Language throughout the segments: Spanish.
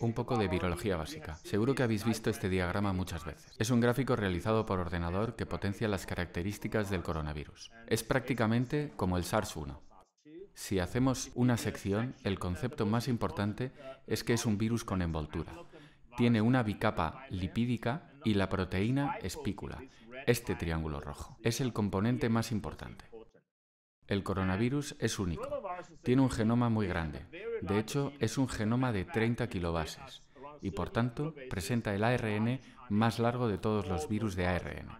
Un poco de virología básica. Seguro que habéis visto este diagrama muchas veces. Es un gráfico realizado por ordenador que potencia las características del coronavirus. Es prácticamente como el SARS-1. Si hacemos una sección, el concepto más importante es que es un virus con envoltura. Tiene una bicapa lipídica y la proteína espícula, este triángulo rojo. Es el componente más importante. El coronavirus es único. Tiene un genoma muy grande. De hecho, es un genoma de 30 kilobases y por tanto presenta el ARN más largo de todos los virus de ARN.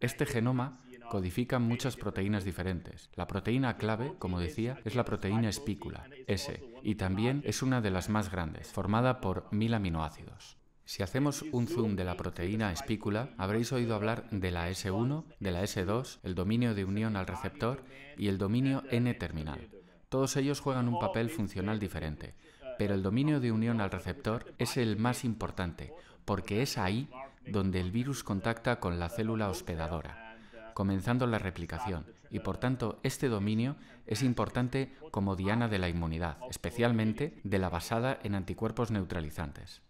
Este genoma codifica muchas proteínas diferentes. La proteína clave, como decía, es la proteína espícula, S, y también es una de las más grandes, formada por mil aminoácidos. Si hacemos un zoom de la proteína espícula, habréis oído hablar de la S1, de la S2, el dominio de unión al receptor y el dominio N-terminal. Todos ellos juegan un papel funcional diferente, pero el dominio de unión al receptor es el más importante, porque es ahí donde el virus contacta con la célula hospedadora, comenzando la replicación, y por tanto este dominio es importante como diana de la inmunidad, especialmente de la basada en anticuerpos neutralizantes.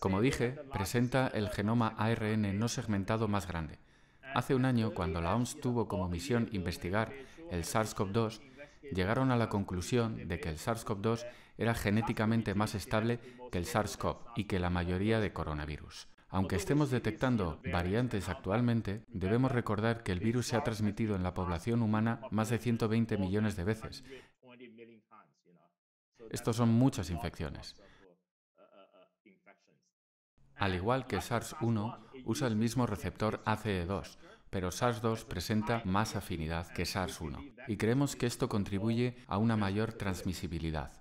Como dije, presenta el genoma ARN no segmentado más grande. Hace un año, cuando la OMS tuvo como misión investigar el SARS-CoV-2, llegaron a la conclusión de que el SARS-CoV-2 era genéticamente más estable que el SARS-CoV y que la mayoría de coronavirus. Aunque estemos detectando variantes actualmente, debemos recordar que el virus se ha transmitido en la población humana más de 120 millones de veces. Estos son muchas infecciones. Al igual que SARS-1, usa el mismo receptor ACE2, pero SARS-2 presenta más afinidad que SARS-1, y creemos que esto contribuye a una mayor transmisibilidad.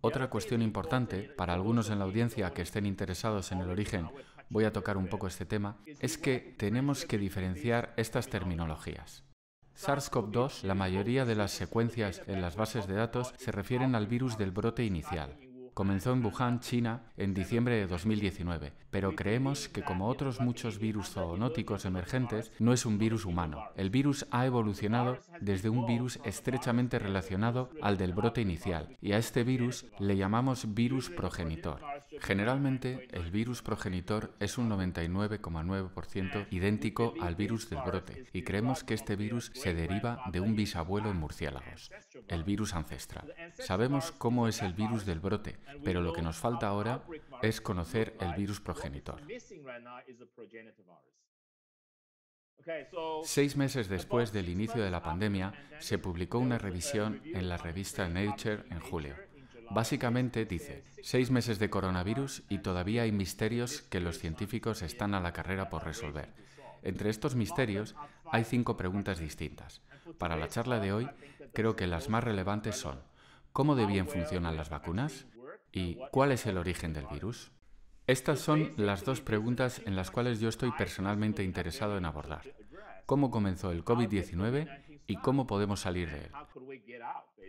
Otra cuestión importante, para algunos en la audiencia que estén interesados en el origen, voy a tocar un poco este tema, es que tenemos que diferenciar estas terminologías. SARS-CoV-2, la mayoría de las secuencias en las bases de datos se refieren al virus del brote inicial, comenzó en Wuhan, China, en diciembre de 2019, pero creemos que como otros muchos virus zoonóticos emergentes, no es un virus humano. El virus ha evolucionado desde un virus estrechamente relacionado al del brote inicial, y a este virus le llamamos virus progenitor. Generalmente, el virus progenitor es un 99,9% idéntico al virus del brote y creemos que este virus se deriva de un bisabuelo en murciélagos, el virus ancestral. Sabemos cómo es el virus del brote, pero lo que nos falta ahora es conocer el virus progenitor. Seis meses después del inicio de la pandemia, se publicó una revisión en la revista Nature en julio. Básicamente dice, seis meses de coronavirus y todavía hay misterios que los científicos están a la carrera por resolver. Entre estos misterios hay cinco preguntas distintas. Para la charla de hoy, creo que las más relevantes son, ¿cómo de bien funcionan las vacunas? ¿Y cuál es el origen del virus? Estas son las dos preguntas en las cuales yo estoy personalmente interesado en abordar. ¿Cómo comenzó el COVID-19 y cómo podemos salir de él.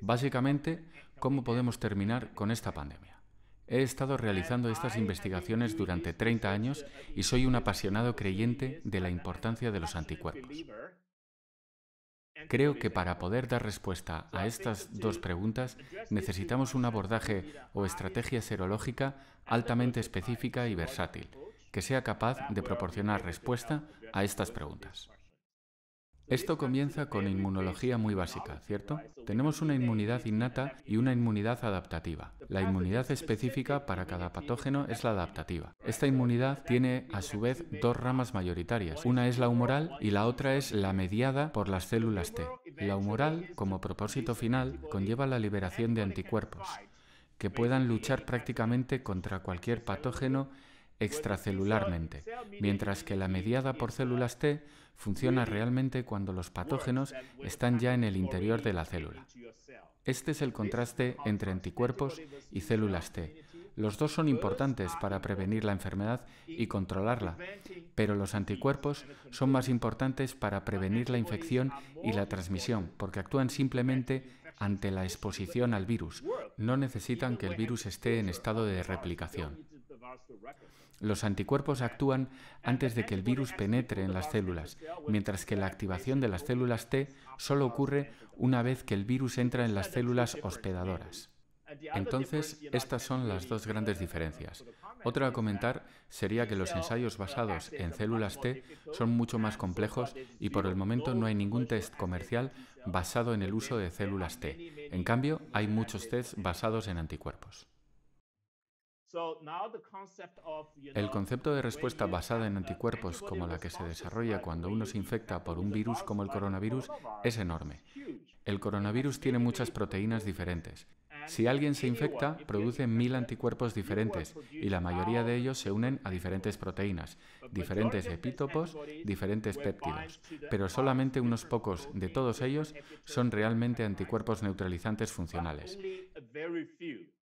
Básicamente, cómo podemos terminar con esta pandemia. He estado realizando estas investigaciones durante 30 años y soy un apasionado creyente de la importancia de los anticuerpos. Creo que para poder dar respuesta a estas dos preguntas necesitamos un abordaje o estrategia serológica altamente específica y versátil, que sea capaz de proporcionar respuesta a estas preguntas. Esto comienza con inmunología muy básica, ¿cierto? Tenemos una inmunidad innata y una inmunidad adaptativa. La inmunidad específica para cada patógeno es la adaptativa. Esta inmunidad tiene a su vez dos ramas mayoritarias. Una es la humoral y la otra es la mediada por las células T. La humoral, como propósito final, conlleva la liberación de anticuerpos que puedan luchar prácticamente contra cualquier patógeno extracelularmente, mientras que la mediada por células T funciona realmente cuando los patógenos están ya en el interior de la célula. Este es el contraste entre anticuerpos y células T. Los dos son importantes para prevenir la enfermedad y controlarla, pero los anticuerpos son más importantes para prevenir la infección y la transmisión, porque actúan simplemente ante la exposición al virus. No necesitan que el virus esté en estado de replicación. Los anticuerpos actúan antes de que el virus penetre en las células, mientras que la activación de las células T solo ocurre una vez que el virus entra en las células hospedadoras. Entonces, estas son las dos grandes diferencias. Otra a comentar sería que los ensayos basados en células T son mucho más complejos y por el momento no hay ningún test comercial basado en el uso de células T. En cambio, hay muchos tests basados en anticuerpos. El concepto de respuesta basada en uh, anticuerpos como la que se desarrolla cuando uno se infecta por un virus como el coronavirus es enorme. El coronavirus tiene muchas proteínas diferentes. Si alguien se infecta, produce mil anticuerpos diferentes y la mayoría de ellos se unen a diferentes proteínas, diferentes epítopos, diferentes péptidos, pero solamente unos pocos de todos ellos son realmente anticuerpos neutralizantes funcionales.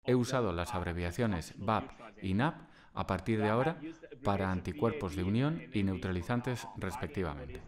He usado las abreviaciones BAP y NAP a partir de ahora para anticuerpos de unión y neutralizantes respectivamente.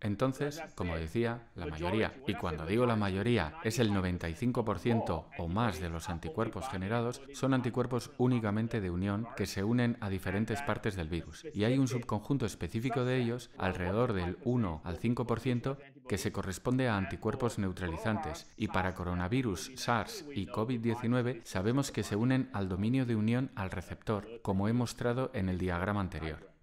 Entonces, como decía, la pues mayoría, y cuando digo la mayoría, es el 95% o más de los anticuerpos generados, son anticuerpos únicamente de unión que se unen a diferentes partes del virus. Y hay un subconjunto específico de ellos, alrededor del 1 al 5%, que se corresponde a anticuerpos neutralizantes. Y para coronavirus, SARS y COVID-19 sabemos que se unen al dominio de unión al receptor, como he mostrado en el diagrama anterior.